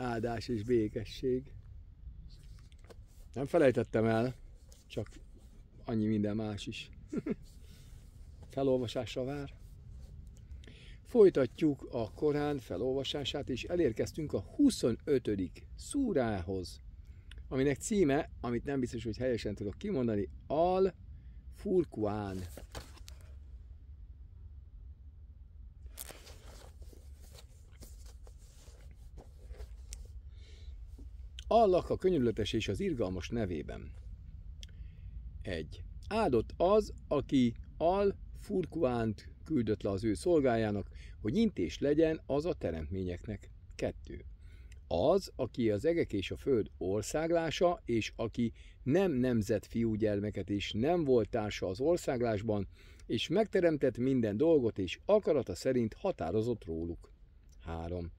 áldás és békesség. Nem felejtettem el, csak annyi minden más is. Felolvasásra vár. Folytatjuk a Korán felolvasását, és elérkeztünk a 25. szúrához, aminek címe, amit nem biztos, hogy helyesen tudok kimondani, al furkuán Allah a könyörületes és az irgalmas nevében. 1. Áldott az, aki al furkuánt küldött le az ő szolgájának, hogy intés legyen az a teremtményeknek. 2. Az, aki az egek és a föld országlása, és aki nem nemzett fiúgyermeket és nem volt társa az országlásban, és megteremtett minden dolgot és akarata szerint határozott róluk. 3.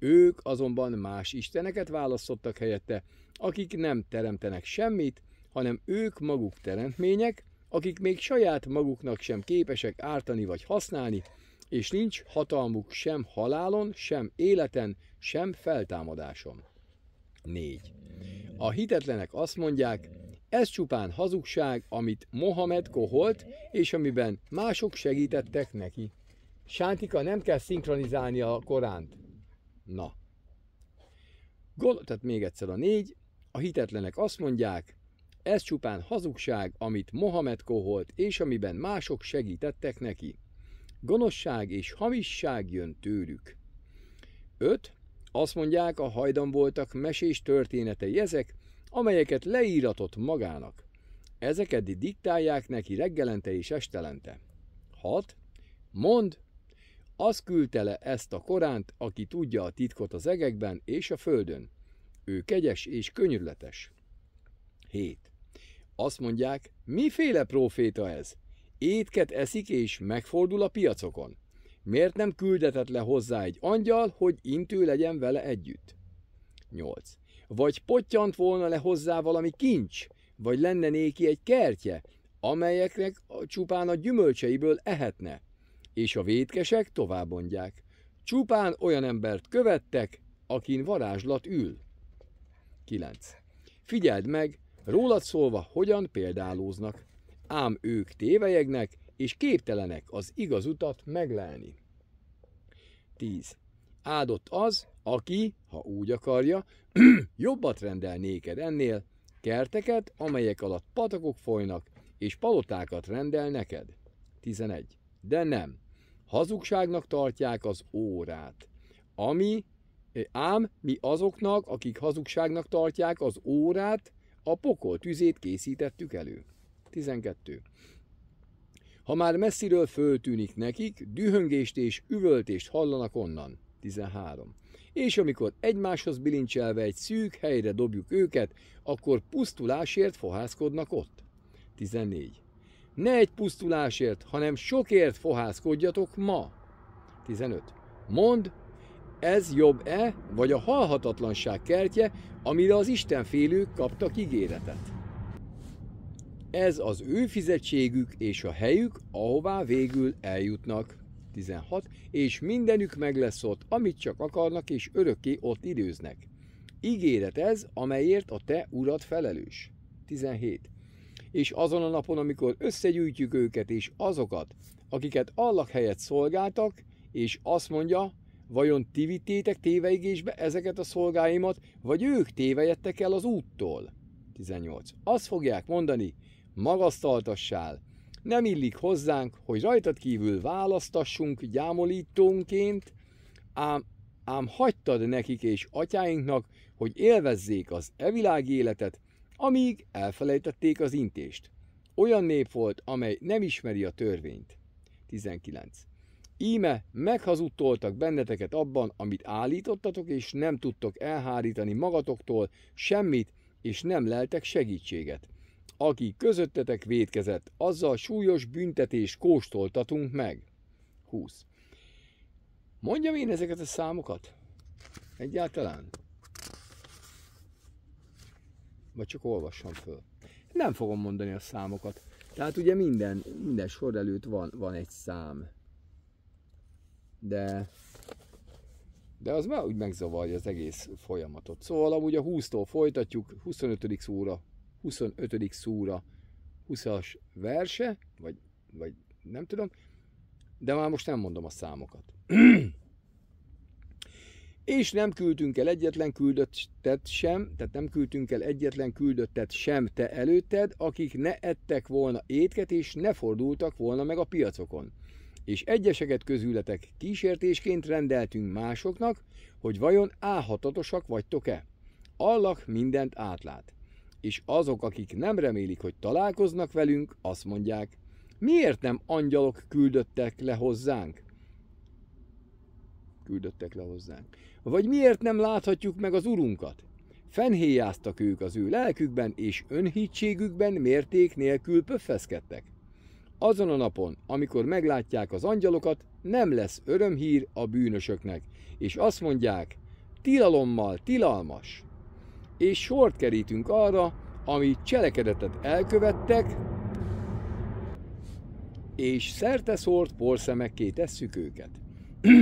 Ők azonban más isteneket választottak helyette, akik nem teremtenek semmit, hanem ők maguk teremtmények, akik még saját maguknak sem képesek ártani vagy használni, és nincs hatalmuk sem halálon, sem életen, sem feltámadáson. 4. A hitetlenek azt mondják, ez csupán hazugság, amit Mohamed koholt, és amiben mások segítettek neki. Sántika, nem kell szinkronizálni a Koránt. Na. Gond, tehát még egyszer a négy. A hitetlenek azt mondják, ez csupán hazugság, amit Mohamed koholt, és amiben mások segítettek neki. Gonoszság és hamisság jön tőlük. 5. Azt mondják, a hajdan voltak mesés történetei ezek, amelyeket leíratott magának. Ezeket diktálják neki reggelente és estelente. 6. Mond, az küldte le ezt a koránt, aki tudja a titkot az egekben és a földön. Ő kegyes és könyörületes. 7. Azt mondják, miféle proféta ez? Étket eszik és megfordul a piacokon. Miért nem küldetett le hozzá egy angyal, hogy intő legyen vele együtt? 8. Vagy potyant volna le hozzá valami kincs, vagy lenne néki egy kertje, amelyeknek csupán a gyümölcseiből ehetne és a vétkesek továbbondják. Csupán olyan embert követtek, akin varázslat ül. 9. Figyeld meg, rólad szólva hogyan példálóznak, ám ők tévejegnek, és képtelenek az igaz utat meglelni. 10. Ádott az, aki, ha úgy akarja, jobbat rendel néked ennél, kerteket, amelyek alatt patakok folynak, és palotákat rendel neked. 11. De nem. Hazugságnak tartják az órát. Ami, eh, ám mi azoknak, akik hazugságnak tartják az órát, a pokol tüzét készítettük elő. 12. Ha már messziről föltűnik nekik, dühöngést és üvöltést hallanak onnan. 13. És amikor egymáshoz bilincselve egy szűk helyre dobjuk őket, akkor pusztulásért fohászkodnak ott. 14. Ne egy pusztulásért, hanem sokért fohászkodjatok ma. 15. Mond, ez jobb-e, vagy a halhatatlanság kertje, amire az istenfélők kaptak ígéretet? Ez az ő fizetségük és a helyük, ahová végül eljutnak. 16. És mindenük meg lesz ott, amit csak akarnak, és örökké ott időznek. Ígéret ez, amelyért a te urad felelős. 17 és azon a napon, amikor összegyűjtjük őket és azokat, akiket Allah helyett szolgáltak, és azt mondja, vajon ti vittétek téveigésbe ezeket a szolgáimat, vagy ők tévejettek el az úttól? 18. Azt fogják mondani, magasztaltassál, nem illik hozzánk, hogy rajtad kívül választassunk gyámolítónként, ám, ám hagytad nekik és atyáinknak, hogy élvezzék az evilági életet, amíg elfelejtették az intést. Olyan nép volt, amely nem ismeri a törvényt. 19. Íme meghazudtoltak benneteket abban, amit állítottatok, és nem tudtok elhárítani magatoktól semmit, és nem leltek segítséget. Aki közöttetek védkezett, azzal súlyos büntetés kóstoltatunk meg. 20. Mondjam én ezeket a számokat? Egyáltalán? vagy csak olvassam föl. Nem fogom mondani a számokat. Tehát ugye minden, minden sor előtt van, van egy szám. De, de az már úgy megzavarja az egész folyamatot. Szóval amúgy a 20-tól folytatjuk, 25. szóra, 25. szóra, 20-as verse, vagy, vagy nem tudom, de már most nem mondom a számokat. És nem küldtünk el egyetlen küldöttet sem, tehát nem küldtünk el egyetlen küldöttet sem te előtted, akik ne ettek volna étket, és ne fordultak volna meg a piacokon. És egyeseket közületek kísértésként rendeltünk másoknak, hogy vajon álhatatosak vagytok-e. Allah mindent átlát. És azok, akik nem remélik, hogy találkoznak velünk, azt mondják, miért nem angyalok küldöttek le hozzánk? küldöttek le hozzánk. Vagy miért nem láthatjuk meg az urunkat? Fenhéjáztak ők az ő lelkükben, és önhítségükben mérték nélkül pöffeszkedtek. Azon a napon, amikor meglátják az angyalokat, nem lesz örömhír a bűnösöknek, és azt mondják, tilalommal tilalmas. És sort kerítünk arra, ami cselekedetet elkövettek, és szerteszórt porszemekké tesszük őket.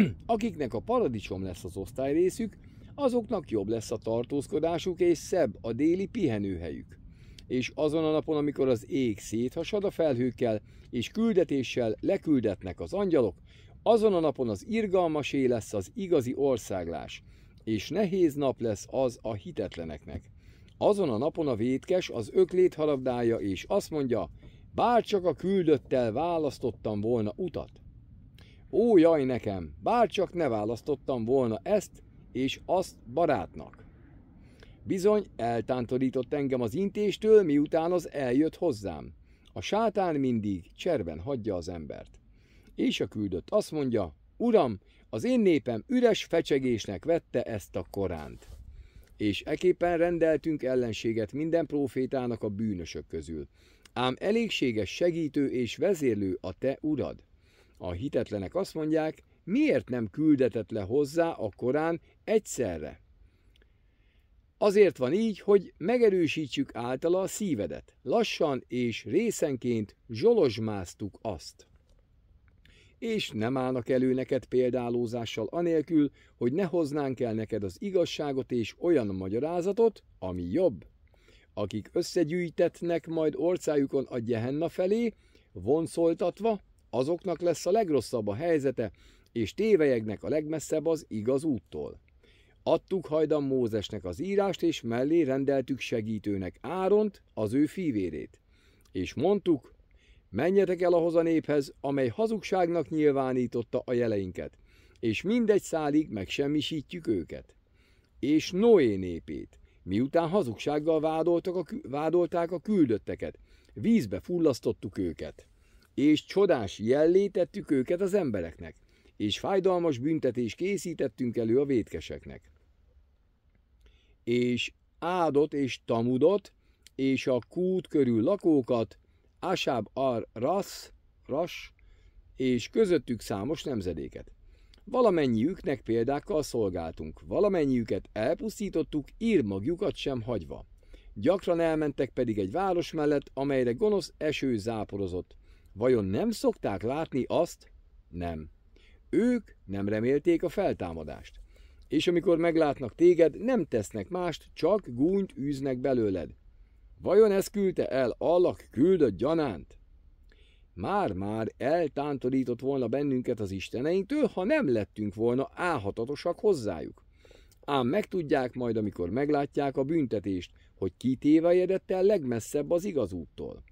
Akiknek a paradicsom lesz az osztályrészük, azoknak jobb lesz a tartózkodásuk és szebb a déli pihenőhelyük. És azon a napon, amikor az ég széthasad a felhőkkel és küldetéssel leküldetnek az angyalok, azon a napon az irgalmasé lesz az igazi országlás, és nehéz nap lesz az a hitetleneknek. Azon a napon a vétkes az öklét harabdája, és azt mondja, bárcsak a küldöttel választottam volna utat. Ó, jaj nekem, bárcsak ne választottam volna ezt és azt barátnak. Bizony eltántorított engem az intéstől, miután az eljött hozzám. A sátán mindig cserben hagyja az embert. És a küldött azt mondja, Uram, az én népem üres fecsegésnek vette ezt a koránt. És eképpen rendeltünk ellenséget minden profétának a bűnösök közül. Ám elégséges segítő és vezérlő a te urad. A hitetlenek azt mondják, miért nem küldetett le hozzá a Korán egyszerre? Azért van így, hogy megerősítsük általa a szívedet. Lassan és részenként zsolozsmáztuk azt. És nem állnak elő neked példálózással anélkül, hogy ne hoznánk el neked az igazságot és olyan magyarázatot, ami jobb. Akik összegyűjtetnek majd orcájukon a gyehenna felé, vonszoltatva, azoknak lesz a legrosszabb a helyzete, és tévejeknek a legmesszebb az igaz úttól. Adtuk hajdan Mózesnek az írást, és mellé rendeltük segítőnek Áront, az ő fivérét. És mondtuk, menjetek el ahhoz a néphez, amely hazugságnak nyilvánította a jeleinket, és mindegy szálig megsemmisítjük őket. És Noé népét, miután hazugsággal vádoltak a, vádolták a küldötteket, vízbe fullasztottuk őket és csodás jellétettük őket az embereknek, és fájdalmas büntetés készítettünk elő a vétkeseknek. És Ádot és Tamudot, és a kút körül lakókat, Asáb ar Ras, Ras, és közöttük számos nemzedéket. Valamennyiüknek példákkal szolgáltunk, valamennyiüket elpusztítottuk, írmagjukat sem hagyva. Gyakran elmentek pedig egy város mellett, amelyre gonosz eső záporozott, Vajon nem szokták látni azt? Nem. Ők nem remélték a feltámadást. És amikor meglátnak téged, nem tesznek mást, csak gúnyt űznek belőled. Vajon ez küldte el Allak küldött gyanánt? Már-már eltántorított volna bennünket az isteneinktől, ha nem lettünk volna álhatatosak hozzájuk. Ám megtudják majd, amikor meglátják a büntetést, hogy ki tévejedett el legmesszebb az igaz úttól.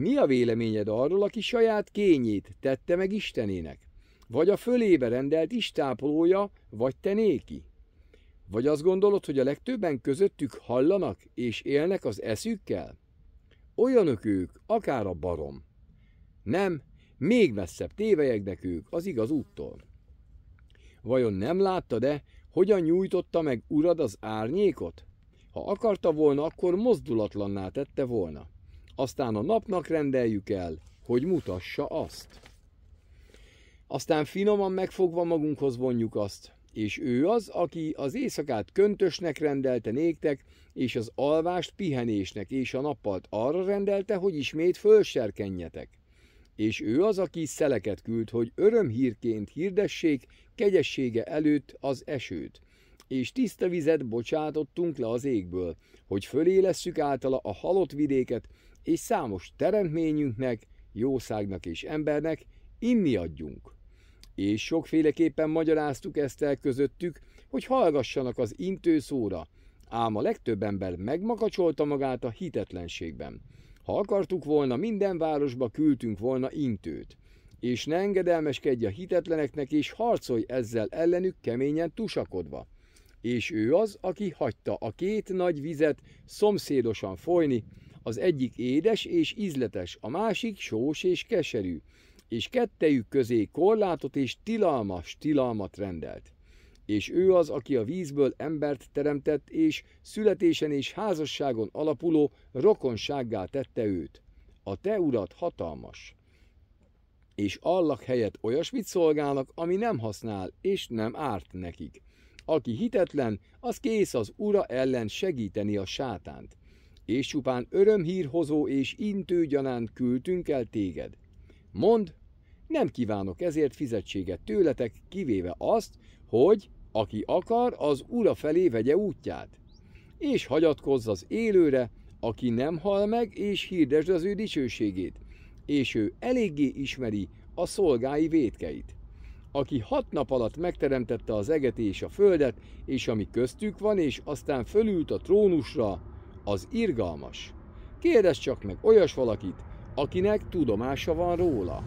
Mi a véleményed arról, aki saját kényét tette meg Istenének? Vagy a fölébe rendelt istápolója, vagy te néki? Vagy azt gondolod, hogy a legtöbben közöttük hallanak és élnek az eszükkel? Olyanok ők, akár a barom. Nem, még messzebb tévejeknek ők az igaz úttól. Vajon nem láttad-e, hogyan nyújtotta meg urad az árnyékot? Ha akarta volna, akkor mozdulatlanná tette volna aztán a napnak rendeljük el, hogy mutassa azt. Aztán finoman megfogva magunkhoz vonjuk azt, és ő az, aki az éjszakát köntösnek rendelte néktek, és az alvást pihenésnek, és a nappalt arra rendelte, hogy ismét fölserkenjetek. És ő az, aki szeleket küld, hogy örömhírként hirdessék kegyessége előtt az esőt. És tiszta vizet bocsátottunk le az égből, hogy fölélesszük általa a halott vidéket, és számos teremtményünknek, jószágnak és embernek inni adjunk. És sokféleképpen magyaráztuk ezt el közöttük, hogy hallgassanak az intő szóra, ám a legtöbb ember megmakacsolta magát a hitetlenségben. Ha akartuk volna, minden városba küldtünk volna intőt. És ne engedelmeskedj a hitetleneknek, és harcolj ezzel ellenük keményen tusakodva. És ő az, aki hagyta a két nagy vizet szomszédosan folyni, az egyik édes és ízletes, a másik sós és keserű, és kettejük közé korlátot és tilalmas tilalmat rendelt. És ő az, aki a vízből embert teremtett, és születésen és házasságon alapuló rokonsággá tette őt. A te urat hatalmas és allak helyett olyasmit szolgálnak, ami nem használ és nem árt nekik. Aki hitetlen, az kész az ura ellen segíteni a sátánt és csupán örömhírhozó és intőgyanánt küldtünk el téged. Mond, nem kívánok ezért fizetséget tőletek, kivéve azt, hogy aki akar, az ura felé vegye útját. És hagyatkozz az élőre, aki nem hal meg, és hirdesd az ő dicsőségét, és ő eléggé ismeri a szolgái vétkeit. Aki hat nap alatt megteremtette az eget és a földet, és ami köztük van, és aztán fölült a trónusra, az irgalmas. Kérdezz csak meg olyas valakit, akinek tudomása van róla.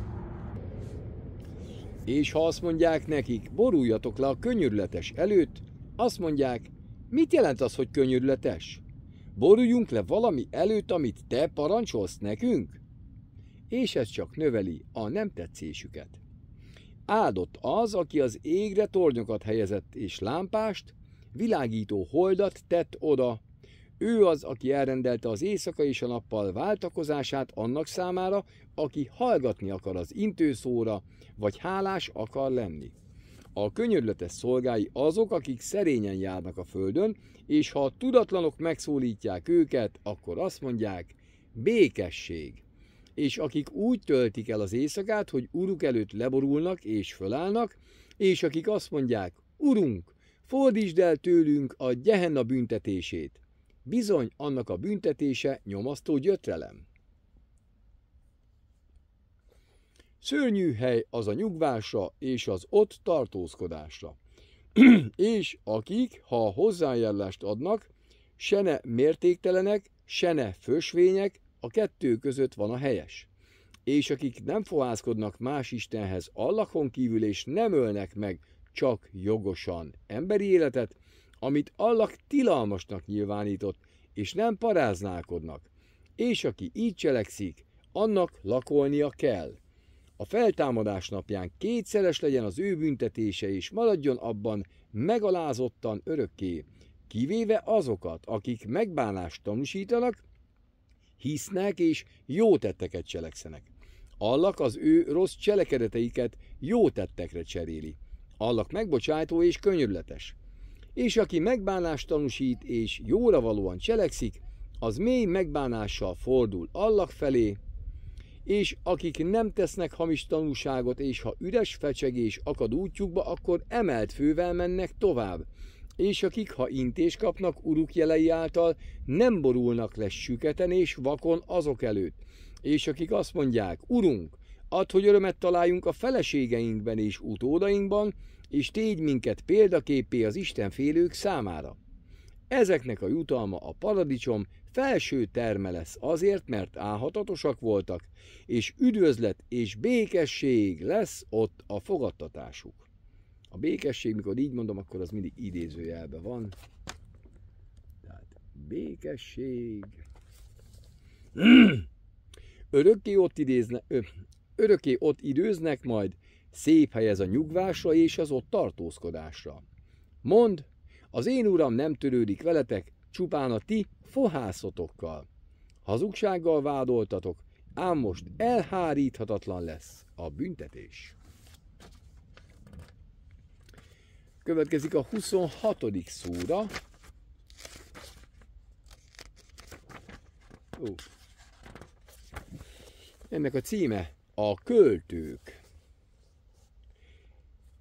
És ha azt mondják nekik, boruljatok le a könyörületes előtt, azt mondják, mit jelent az, hogy könyörületes? Boruljunk le valami előtt, amit te parancsolsz nekünk? És ez csak növeli a nem tetszésüket. Áldott az, aki az égre tornyokat helyezett és lámpást, világító holdat tett oda, ő az, aki elrendelte az éjszaka és a nappal váltakozását annak számára, aki hallgatni akar az intőszóra, vagy hálás akar lenni. A könyörületes szolgái azok, akik szerényen járnak a földön, és ha a tudatlanok megszólítják őket, akkor azt mondják, békesség. És akik úgy töltik el az éjszakát, hogy uruk előtt leborulnak és fölállnak, és akik azt mondják, urunk, fordítsd el tőlünk a gyehenna büntetését. Bizony, annak a büntetése nyomasztó gyötrelem. Szörnyű hely az a nyugvásra és az ott tartózkodásra. és akik, ha hozzájárlást adnak, se ne mértéktelenek, se ne fösvények, a kettő között van a helyes. És akik nem fohászkodnak más Istenhez allakon kívül, és nem ölnek meg csak jogosan emberi életet, amit Allah tilalmasnak nyilvánított, és nem paráználkodnak. És aki így cselekszik, annak lakolnia kell. A feltámadás napján kétszeres legyen az ő büntetése, és maradjon abban megalázottan örökké, kivéve azokat, akik megbánást tanúsítanak, hisznek és jó tetteket cselekszenek. Allak az ő rossz cselekedeteiket jó tettekre cseréli. Allak megbocsájtó és könyörületes és aki megbánást tanúsít és jóra valóan cselekszik, az mély megbánással fordul Allah felé, és akik nem tesznek hamis tanúságot, és ha üres fecsegés akad útjukba, akkor emelt fővel mennek tovább, és akik, ha intés kapnak uruk jelei által, nem borulnak le süketen és vakon azok előtt, és akik azt mondják, urunk, ad, hogy örömet találjunk a feleségeinkben és utódainkban, és tégy minket példaképé az Isten félők számára. Ezeknek a jutalma a paradicsom felső terme lesz azért, mert álhatatosak voltak, és üdvözlet és békesség lesz ott a fogadtatásuk. A békesség, mikor így mondom, akkor az mindig idézőjelbe van. Tehát békesség. Örökké ott idézne, ö, örökké ott időznek majd, Szép hely ez a nyugvásra és az ott tartózkodásra. Mond, az én uram nem törődik veletek, csupán a ti fohászotokkal. Hazugsággal vádoltatok, ám most elháríthatatlan lesz a büntetés. Következik a 26. szóra. Ennek a címe a költők.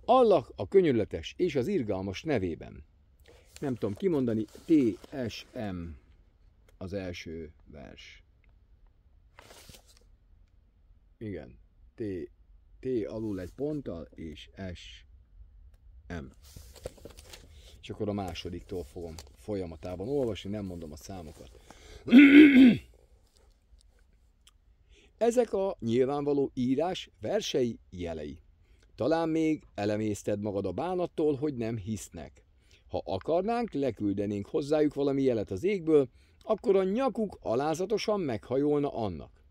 Allah a könyörületes és az irgalmas nevében. Nem tudom kimondani, TSM az első vers. Igen, T, T alul egy ponttal, és S, M. És akkor a másodiktól fogom folyamatában olvasni, nem mondom a számokat. Ezek a nyilvánvaló írás versei jelei. Talán még elemészted magad a bánattól, hogy nem hisznek. Ha akarnánk, leküldenénk hozzájuk valami jelet az égből, akkor a nyakuk alázatosan meghajolna annak.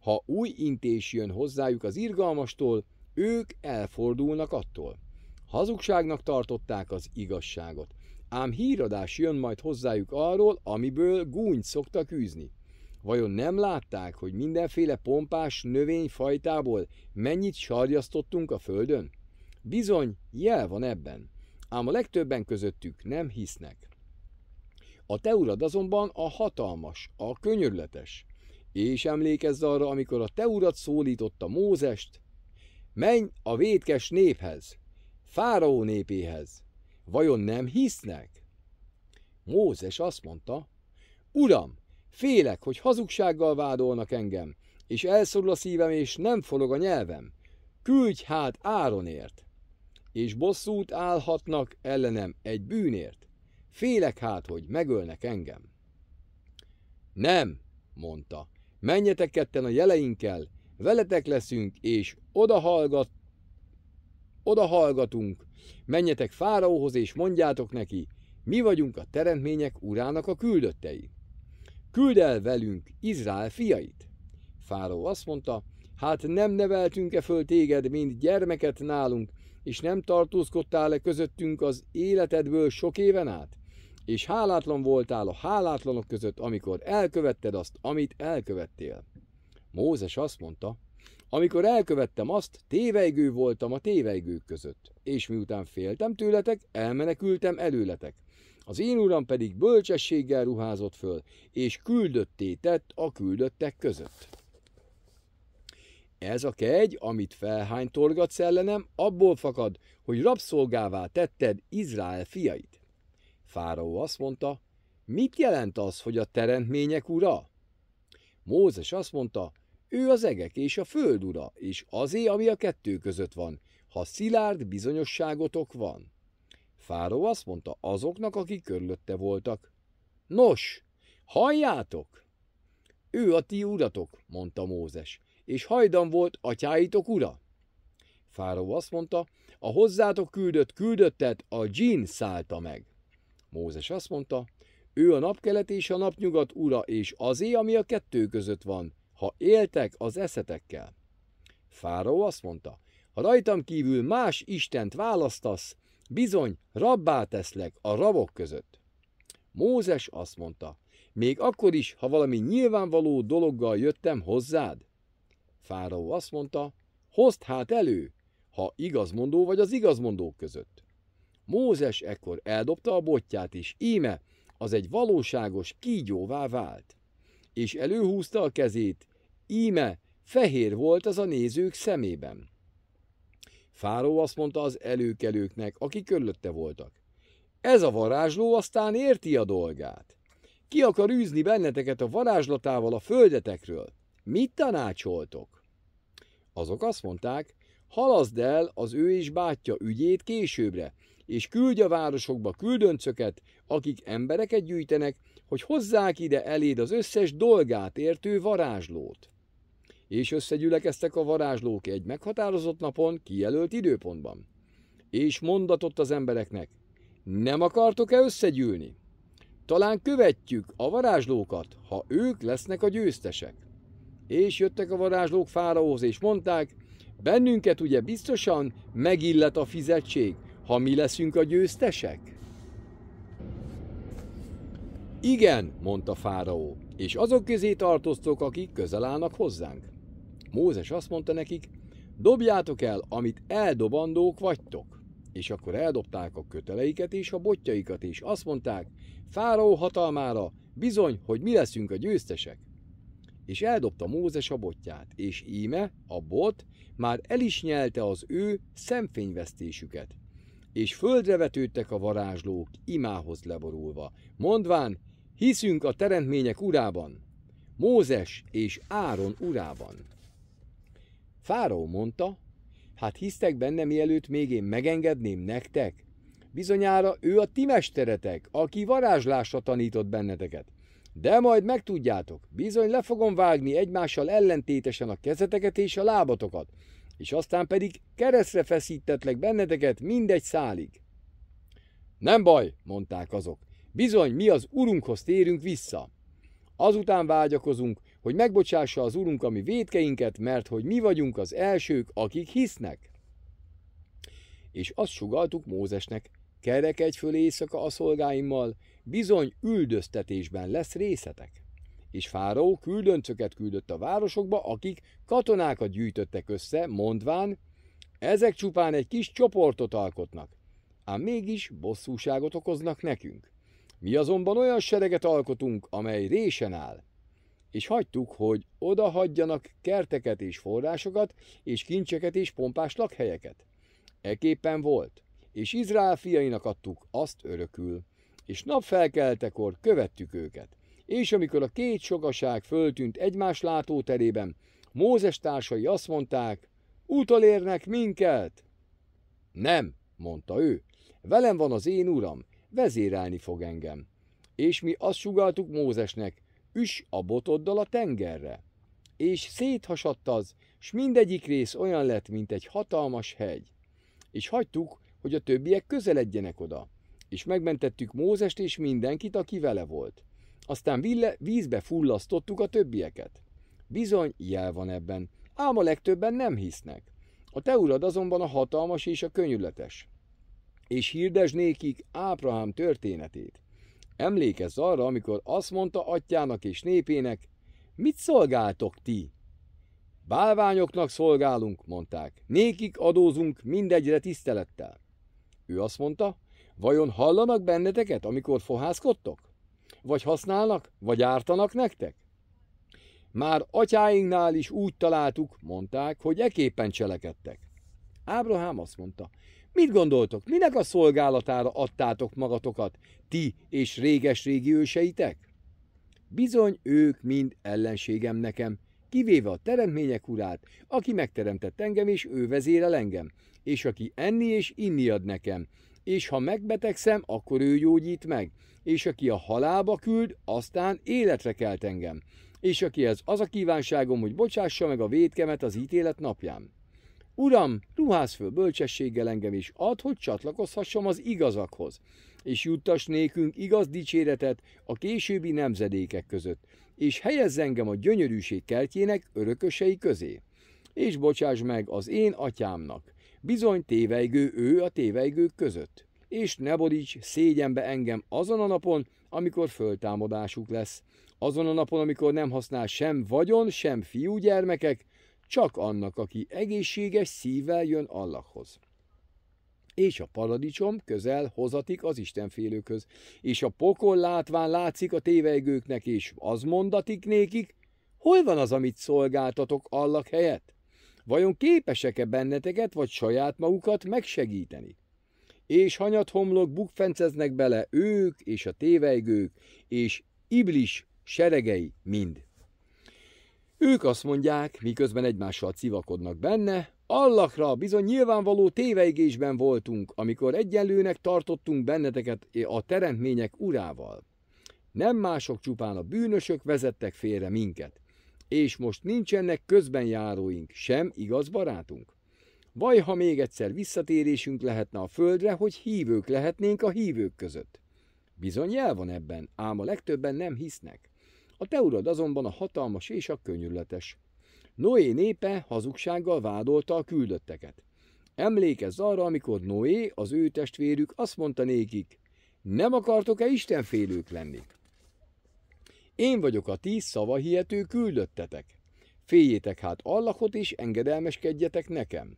Ha új intés jön hozzájuk az irgalmastól, ők elfordulnak attól. Hazugságnak tartották az igazságot, ám híradás jön majd hozzájuk arról, amiből gúnyt szoktak űzni. Vajon nem látták, hogy mindenféle pompás növényfajtából mennyit sarjasztottunk a földön? Bizony, jel van ebben, ám a legtöbben közöttük nem hisznek. A te urad azonban a hatalmas, a könyörületes. És emlékezz arra, amikor a te urad szólította Mózest, menj a védkes néphez, fáraó népéhez. Vajon nem hisznek? Mózes azt mondta, Uram, Félek, hogy hazugsággal vádolnak engem, és elszorul a szívem, és nem forog a nyelvem. Küldj hát áronért, és bosszút állhatnak ellenem egy bűnért. Félek hát, hogy megölnek engem. Nem, mondta, menjetek ketten a jeleinkkel, veletek leszünk, és odahallgat, odahallgatunk, menjetek fáraóhoz, és mondjátok neki, mi vagyunk a teremtmények urának a küldöttei küld el velünk Izrael fiait. Fáraó azt mondta, hát nem neveltünk-e föl téged, mint gyermeket nálunk, és nem tartózkodtál-e közöttünk az életedből sok éven át? És hálátlan voltál a hálátlanok között, amikor elkövetted azt, amit elkövettél. Mózes azt mondta, amikor elkövettem azt, tévejgő voltam a tévejgők között, és miután féltem tőletek, elmenekültem előletek. Az én uram pedig bölcsességgel ruházott föl, és küldötté tett a küldöttek között. Ez a kegy, amit felhány torgat szellenem, abból fakad, hogy rabszolgává tetted Izrael fiait. Fáraó azt mondta, mit jelent az, hogy a teremtmények ura? Mózes azt mondta, ő az egek és a föld ura, és azé, ami a kettő között van, ha szilárd bizonyosságotok van. Fáró azt mondta azoknak, akik körülötte voltak. Nos, halljátok! Ő a ti uratok, mondta Mózes, és hajdan volt atyáitok ura. Fáró azt mondta, a hozzátok küldött küldöttet a dzsín szállta meg. Mózes azt mondta, ő a napkelet és a napnyugat ura, és azé, ami a kettő között van, ha éltek az eszetekkel. Fáró azt mondta, ha rajtam kívül más Istent választasz, Bizony, rabbá teszlek a rabok között. Mózes azt mondta, még akkor is, ha valami nyilvánvaló dologgal jöttem hozzád? Fáraó azt mondta, hozd hát elő, ha igazmondó vagy az igazmondók között. Mózes ekkor eldobta a botját is, íme, az egy valóságos kígyóvá vált. És előhúzta a kezét, íme, fehér volt az a nézők szemében. Fáró azt mondta az előkelőknek, akik körülötte voltak. Ez a varázsló aztán érti a dolgát. Ki akar űzni benneteket a varázslatával a földetekről? Mit tanácsoltok? Azok azt mondták, halaszd el az ő és bátyja ügyét későbbre, és küldj a városokba küldöncöket, akik embereket gyűjtenek, hogy hozzák ide eléd az összes dolgát értő varázslót és összegyülekeztek a varázslók egy meghatározott napon, kijelölt időpontban. És mondatott az embereknek, nem akartok-e összegyűlni? Talán követjük a varázslókat, ha ők lesznek a győztesek. És jöttek a varázslók fáraóhoz, és mondták, bennünket ugye biztosan megillet a fizetség, ha mi leszünk a győztesek? Igen, mondta fáraó, és azok közé tartoztok, akik közel állnak hozzánk. Mózes azt mondta nekik, dobjátok el, amit eldobandók vagytok. És akkor eldobták a köteleiket és a botjaikat, és azt mondták, Fáraó hatalmára, bizony, hogy mi leszünk a győztesek. És eldobta Mózes a botját, és íme a bot már el is nyelte az ő szemfényvesztésüket. És földre vetődtek a varázslók, imához leborulva, mondván, hiszünk a teremtmények urában, Mózes és Áron urában. Fáraó mondta, hát hisztek benne, mielőtt még én megengedném nektek? Bizonyára ő a ti mesteretek, aki varázslásra tanított benneteket. De majd megtudjátok, bizony le fogom vágni egymással ellentétesen a kezeteket és a lábatokat, és aztán pedig keresztre feszítetlek benneteket mindegy szálig. Nem baj, mondták azok, bizony mi az urunkhoz térünk vissza. Azután vágyakozunk, hogy megbocsássa az Úrunk a mi védkeinket, mert hogy mi vagyunk az elsők, akik hisznek. És azt sugaltuk Mózesnek, egy föl éjszaka a szolgáimmal, bizony üldöztetésben lesz részetek. És Fáraó küldöncöket küldött a városokba, akik katonákat gyűjtöttek össze, mondván, ezek csupán egy kis csoportot alkotnak, ám mégis bosszúságot okoznak nekünk. Mi azonban olyan sereget alkotunk, amely résen áll, és hagytuk, hogy oda hagyjanak kerteket és forrásokat, és kincseket és pompás lakhelyeket. Eképpen volt, és Izrael fiainak adtuk azt örökül, és napfelkeltekor követtük őket. És amikor a két sokaság föltűnt egymás látóterében, Mózes társai azt mondták, utolérnek minket. Nem, mondta ő, velem van az én uram, vezérelni fog engem. És mi azt sugaltuk Mózesnek, üs a botoddal a tengerre. És széthasadt az, s mindegyik rész olyan lett, mint egy hatalmas hegy. És hagytuk, hogy a többiek közeledjenek oda. És megmentettük Mózest és mindenkit, aki vele volt. Aztán ville, vízbe fullasztottuk a többieket. Bizony, jel van ebben, ám a legtöbben nem hisznek. A te urad azonban a hatalmas és a könyületes. És hirdesd nékik Ábrahám történetét, Emlékezz arra, amikor azt mondta atyának és népének, mit szolgáltok ti? Bálványoknak szolgálunk, mondták, nékik adózunk mindegyre tisztelettel. Ő azt mondta, vajon hallanak benneteket, amikor fohászkodtok? Vagy használnak, vagy ártanak nektek? Már atyáinknál is úgy találtuk, mondták, hogy eképpen cselekedtek. Ábrahám azt mondta, Mit gondoltok, minek a szolgálatára adtátok magatokat, ti és réges-régi őseitek? Bizony ők mind ellenségem nekem, kivéve a teremtmények urát, aki megteremtett engem, és ő vezérel engem, és aki enni és inni ad nekem, és ha megbetegszem, akkor ő gyógyít meg, és aki a halálba küld, aztán életre kelt engem, és aki ez az a kívánságom, hogy bocsássa meg a védkemet az ítélet napján. Uram, ruház föl bölcsességgel engem is, ad, hogy csatlakozhassam az igazakhoz, és juttas nékünk igaz dicséretet a későbbi nemzedékek között, és helyezz engem a gyönyörűség kertjének örökösei közé. És bocsáss meg az én atyámnak, bizony tévejgő ő a tévejgők között. És ne bodíts szégyenbe engem azon a napon, amikor föltámadásuk lesz, azon a napon, amikor nem használ sem vagyon, sem fiúgyermekek, csak annak, aki egészséges szívvel jön Allahhoz. És a paradicsom közel hozatik az istenfélőköz, és a pokol látván látszik a tévejgőknek, és az mondatik nékik, hol van az, amit szolgáltatok Allah helyett? Vajon képesek-e benneteket, vagy saját magukat megsegíteni? És hanyat homlok bukfenceznek bele ők és a tévejgők, és Iblis seregei mind. Ők azt mondják, miközben egymással civakodnak benne, Allakra bizony nyilvánvaló téveigésben voltunk, amikor egyenlőnek tartottunk benneteket a teremtmények urával. Nem mások csupán a bűnösök vezettek félre minket. És most nincsenek járóink, sem igaz barátunk. Vaj, ha még egyszer visszatérésünk lehetne a földre, hogy hívők lehetnénk a hívők között. Bizony jel van ebben, ám a legtöbben nem hisznek. A te urad azonban a hatalmas és a könyörületes. Noé népe hazugsággal vádolta a küldötteket. Emlékezz arra, amikor Noé, az ő testvérük azt mondta nékik, nem akartok-e istenfélők lenni? Én vagyok a szava hihető küldöttetek. Féljétek hát Allahot és engedelmeskedjetek nekem.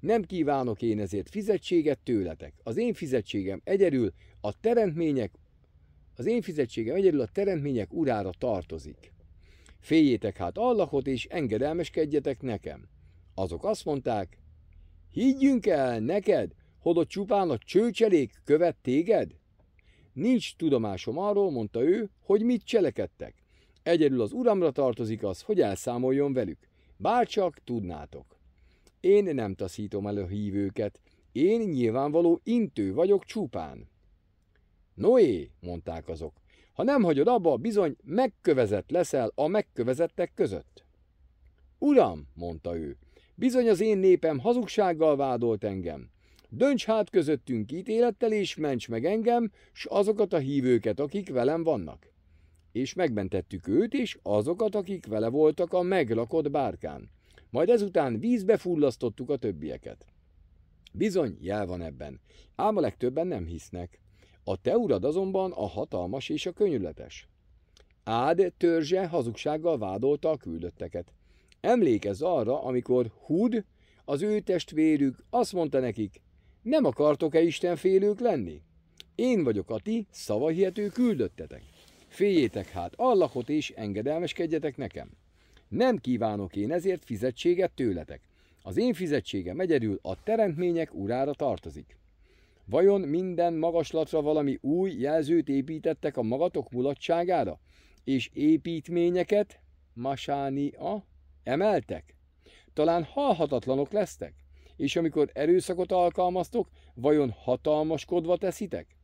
Nem kívánok én ezért fizetséget tőletek. Az én fizetségem egyedül a teremtmények az én fizetségem egyedül a teremtmények urára tartozik. Féljétek hát Allahot, és engedelmeskedjetek nekem. Azok azt mondták, higgyünk el neked, hogy csupán a csőcselék követ téged? Nincs tudomásom arról, mondta ő, hogy mit cselekedtek. Egyedül az uramra tartozik az, hogy elszámoljon velük. Bárcsak tudnátok. Én nem taszítom el a hívőket. Én nyilvánvaló intő vagyok csupán. Noé, mondták azok, ha nem hagyod abba, bizony megkövezett leszel a megkövezettek között. Uram, mondta ő, bizony az én népem hazugsággal vádolt engem. Dönts hát közöttünk ítélettel, és ments meg engem, s azokat a hívőket, akik velem vannak. És megmentettük őt, és azokat, akik vele voltak a meglakott bárkán. Majd ezután vízbe fullasztottuk a többieket. Bizony, jel van ebben, ám a legtöbben nem hisznek. A te urad azonban a hatalmas és a könyületes. Ád törzse hazugsággal vádolta a küldötteket. Emlékezz arra, amikor Hud, az ő testvérük, azt mondta nekik, nem akartok-e istenfélők lenni? Én vagyok a ti szavahihető küldöttetek. Féljétek hát allakot és engedelmeskedjetek nekem. Nem kívánok én ezért fizetséget tőletek. Az én fizetségem egyedül a teremtmények urára tartozik. Vajon minden magaslatra valami új jelzőt építettek a magatok mulatságára? És építményeket, a emeltek? Talán halhatatlanok lesztek? És amikor erőszakot alkalmaztok, vajon hatalmaskodva teszitek?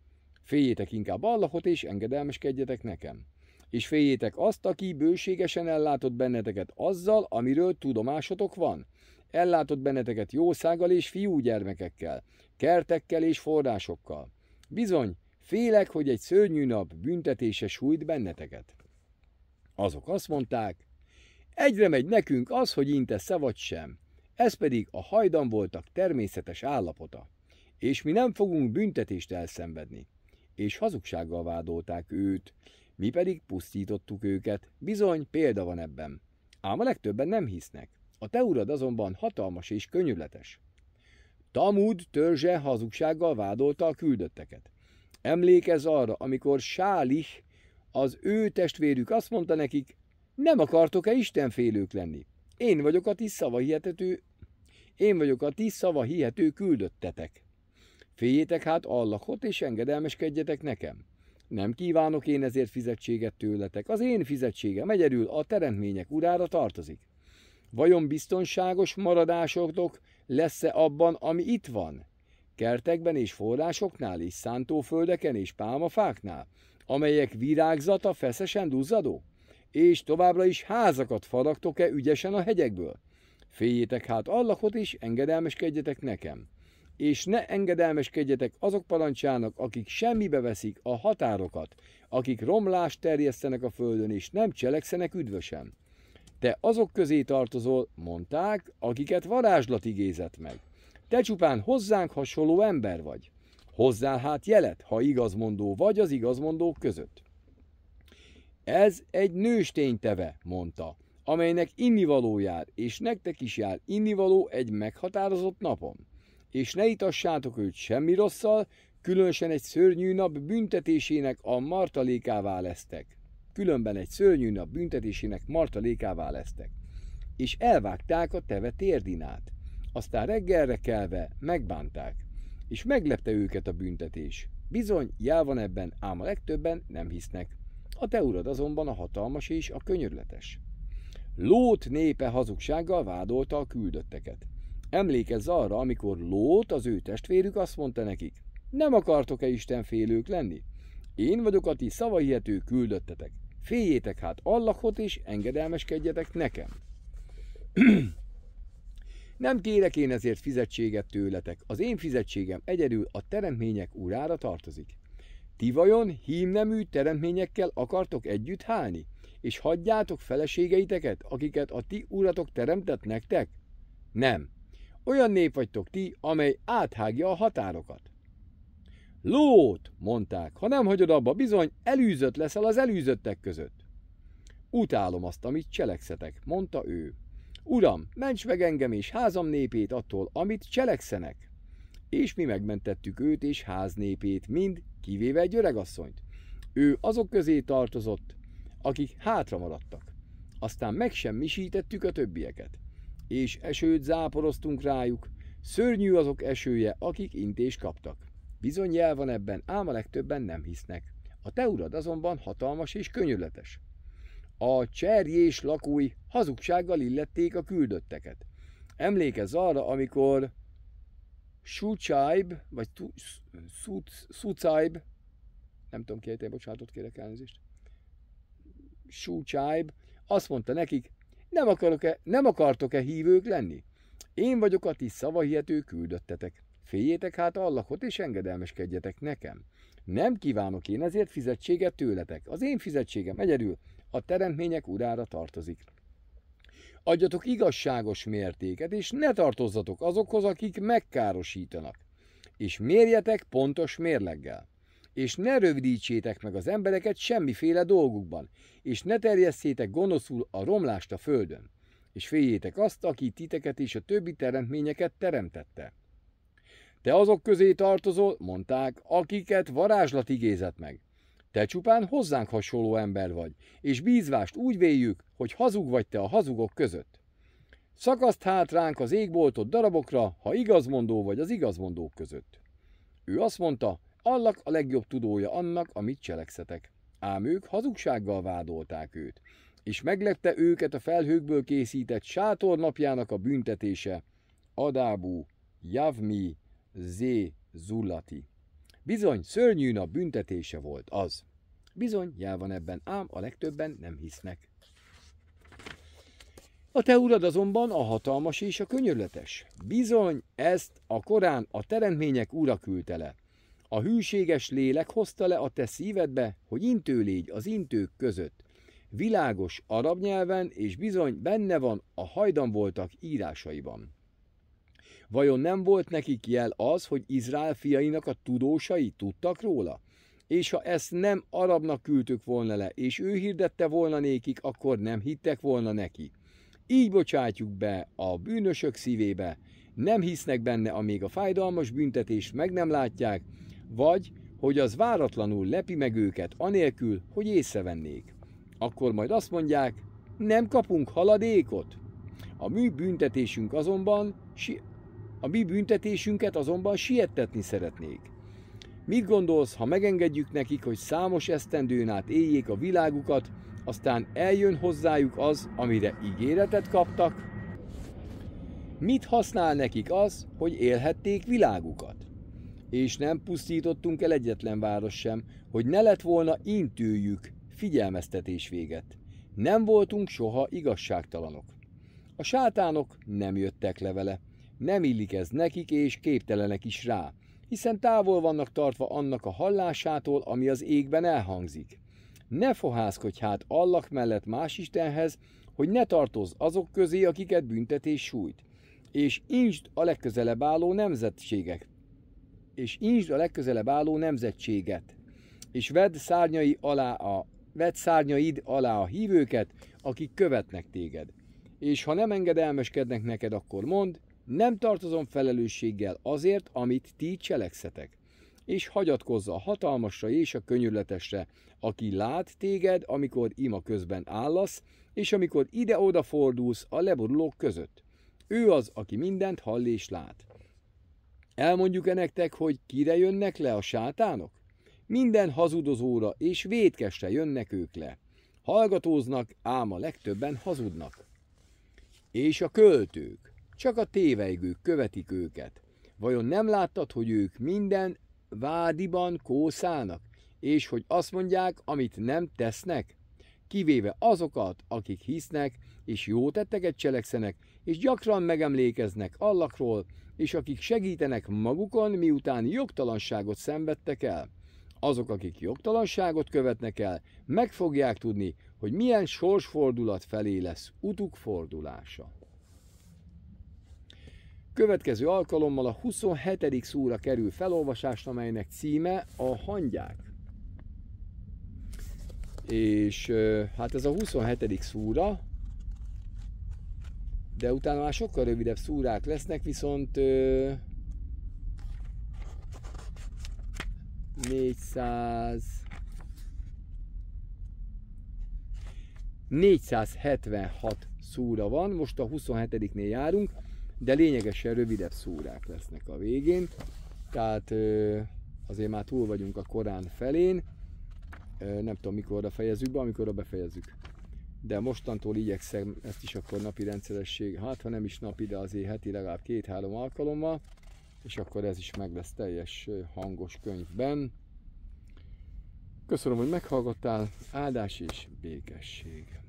Féljétek inkább Allahot és engedelmeskedjetek nekem. És féljétek azt, aki bőségesen ellátott benneteket azzal, amiről tudomásotok van, Ellátott benneteket jószággal és fiúgyermekekkel, kertekkel és forrásokkal. Bizony, félek, hogy egy szörnyű nap büntetése sújt benneteket. Azok azt mondták, egyre megy nekünk az, hogy intesz-e vagy sem. Ez pedig a hajdan voltak természetes állapota. És mi nem fogunk büntetést elszenvedni. És hazugsággal vádolták őt, mi pedig pusztítottuk őket. Bizony, példa van ebben. Ám a legtöbben nem hisznek. A te urad azonban hatalmas és könnyűletes. Tamud törzse hazugsággal vádolta a küldötteket. Emlékezz arra, amikor Sálih, az ő testvérük azt mondta nekik, nem akartok-e istenfélők lenni? Én vagyok a ti szava hihetető, én vagyok a ti szava hihető küldöttetek. Féljétek hát Allahot, és engedelmeskedjetek nekem. Nem kívánok én ezért fizetséget tőletek, az én fizetségem egyedül a teremtmények urára tartozik. Vajon biztonságos maradásotok lesz-e abban, ami itt van? Kertekben és forrásoknál, és szántóföldeken és pálmafáknál, amelyek virágzata feszesen duzzadó? És továbbra is házakat faragtok-e ügyesen a hegyekből? Féljétek hát allakot is, engedelmeskedjetek nekem. És ne engedelmeskedjetek azok parancsának, akik semmibe veszik a határokat, akik romlást terjesztenek a földön, és nem cselekszenek üdvösen. Te azok közé tartozol, mondták, akiket varázslat igézett meg. Te csupán hozzánk hasonló ember vagy. Hozzál hát jelet, ha igazmondó vagy az igazmondók között. Ez egy nőstény teve, mondta, amelynek innivaló jár, és nektek is jár innivaló egy meghatározott napon. És ne itassátok őt semmi rosszal, különösen egy szörnyű nap büntetésének a martalékává lesztek különben egy szörnyű nap büntetésének martalékává lesztek. És elvágták a teve térdinát. Aztán reggelre kelve megbánták, és meglepte őket a büntetés. Bizony, jel van ebben, ám a legtöbben nem hisznek. A te urad azonban a hatalmas és a könyörületes. Lót népe hazugsággal vádolta a küldötteket. Emlékezz arra, amikor Lót, az ő testvérük azt mondta nekik, nem akartok-e Isten félők lenni? Én vagyok a ti szavahihető küldöttetek. Féljétek hát Allahot és engedelmeskedjetek nekem. Nem kérek én ezért fizetséget tőletek, az én fizetségem egyedül a teremtmények urára tartozik. Ti vajon hímnemű teremtményekkel akartok együtt hálni, és hagyjátok feleségeiteket, akiket a ti uratok teremtett nektek? Nem. Olyan nép vagytok ti, amely áthágja a határokat. Lót, mondták, ha nem hagyod abba, bizony elűzött leszel az elűzöttek között. Utálom azt, amit cselekszetek, mondta ő. Uram, ments meg engem és házam népét attól, amit cselekszenek. És mi megmentettük őt és ház népét, mind, kivéve egy öregasszonyt. Ő azok közé tartozott, akik hátra maradtak. Aztán megsemmisítettük a többieket. És esőt záporoztunk rájuk, szörnyű azok esője, akik intést kaptak. Bizony jel van ebben, ám a legtöbben nem hisznek. A te urad azonban hatalmas és könyörületes. A cserjés lakói hazugsággal illették a küldötteket. Emlékezz arra, amikor Sucsájb, vagy Sucáib, nem tudom kiejteni, bocsánatot kérek elnézést, Sucsájb, azt mondta nekik, nem, akarok-e, nem akartok-e hívők lenni? Én vagyok a ti szavahihető küldöttetek. Féljétek hát Allahot, és engedelmeskedjetek nekem. Nem kívánok én ezért fizetséget tőletek. Az én fizetségem egyedül a teremtmények urára tartozik. Adjatok igazságos mértéket, és ne tartozzatok azokhoz, akik megkárosítanak. És mérjetek pontos mérleggel. És ne rövidítsétek meg az embereket semmiféle dolgukban, és ne terjesszétek gonoszul a romlást a földön. És féljétek azt, aki titeket és a többi teremtményeket teremtette. Te azok közé tartozol, mondták, akiket varázslat igézett meg. Te csupán hozzánk hasonló ember vagy, és bízvást úgy véljük, hogy hazug vagy te a hazugok között. Szakaszt hát ránk az égboltot darabokra, ha igazmondó vagy az igazmondók között. Ő azt mondta, Allak a legjobb tudója annak, amit cselekszetek. Ám ők hazugsággal vádolták őt, és meglepte őket a felhőkből készített sátor napjának a büntetése. Adábú, Javmi, Z. Zullati. Bizony, szörnyű a büntetése volt az. Bizony, jel van ebben, ám a legtöbben nem hisznek. A te urad azonban a hatalmas és a könyörletes. Bizony, ezt a korán a teremtmények ura küldte le. A hűséges lélek hozta le a te szívedbe, hogy intő légy az intők között. Világos arab nyelven, és bizony benne van a hajdan voltak írásaiban. Vajon nem volt nekik jel az, hogy Izrael fiainak a tudósai tudtak róla? És ha ezt nem arabnak küldtük volna le, és ő hirdette volna nékik, akkor nem hittek volna neki. Így bocsátjuk be a bűnösök szívébe, nem hisznek benne, amíg a fájdalmas büntetést meg nem látják, vagy hogy az váratlanul lepi meg őket, anélkül, hogy észrevennék. Akkor majd azt mondják, nem kapunk haladékot. A mű büntetésünk azonban si a mi büntetésünket azonban siettetni szeretnék. Mit gondolsz, ha megengedjük nekik, hogy számos esztendőn át éljék a világukat, aztán eljön hozzájuk az, amire ígéretet kaptak? Mit használ nekik az, hogy élhették világukat? És nem pusztítottunk el egyetlen város sem, hogy ne lett volna intőjük, figyelmeztetés véget. Nem voltunk soha igazságtalanok. A sátánok nem jöttek levele. vele nem illik ez nekik, és képtelenek is rá, hiszen távol vannak tartva annak a hallásától, ami az égben elhangzik. Ne fohászkodj hát Allah mellett más Istenhez, hogy ne tartozz azok közé, akiket büntetés sújt, és insd a legközelebb álló nemzetségek, és insd a legközelebb álló nemzetséget, és vedd szárnyai alá a vedd szárnyaid alá a hívőket, akik követnek téged. És ha nem engedelmeskednek neked, akkor mondd, nem tartozom felelősséggel azért, amit ti cselekszetek. És hagyatkozza a hatalmasra és a könyörletesre, aki lát téged, amikor ima közben állasz, és amikor ide-oda fordulsz a leborulók között. Ő az, aki mindent hall és lát. Elmondjuk-e nektek, hogy kire jönnek le a sátánok? Minden hazudozóra és vétkesre jönnek ők le. Hallgatóznak, ám a legtöbben hazudnak. És a költők. Csak a téveigők követik őket. Vajon nem láttad, hogy ők minden vádiban kószálnak, és hogy azt mondják, amit nem tesznek? Kivéve azokat, akik hisznek, és jó tetteket cselekszenek, és gyakran megemlékeznek allakról, és akik segítenek magukon, miután jogtalanságot szenvedtek el. Azok, akik jogtalanságot követnek el, meg fogják tudni, hogy milyen sorsfordulat felé lesz utuk fordulása. Következő alkalommal a 27. szóra kerül felolvasást, amelynek címe a hangyák. És hát ez a 27. szóra, de utána már sokkal rövidebb szúrák lesznek, viszont 400 476 szúra van, most a 27-nél járunk de lényegesen rövidebb szórák lesznek a végén, tehát azért már túl vagyunk a korán felén, nem tudom mikorra fejezzük be, amikorra befejezzük. De mostantól igyekszem ezt is akkor napi rendszeresség, hát ha nem is napi, de azért heti legalább két-három alkalommal, és akkor ez is meg lesz teljes hangos könyvben. Köszönöm, hogy meghallgattál, áldás és békesség!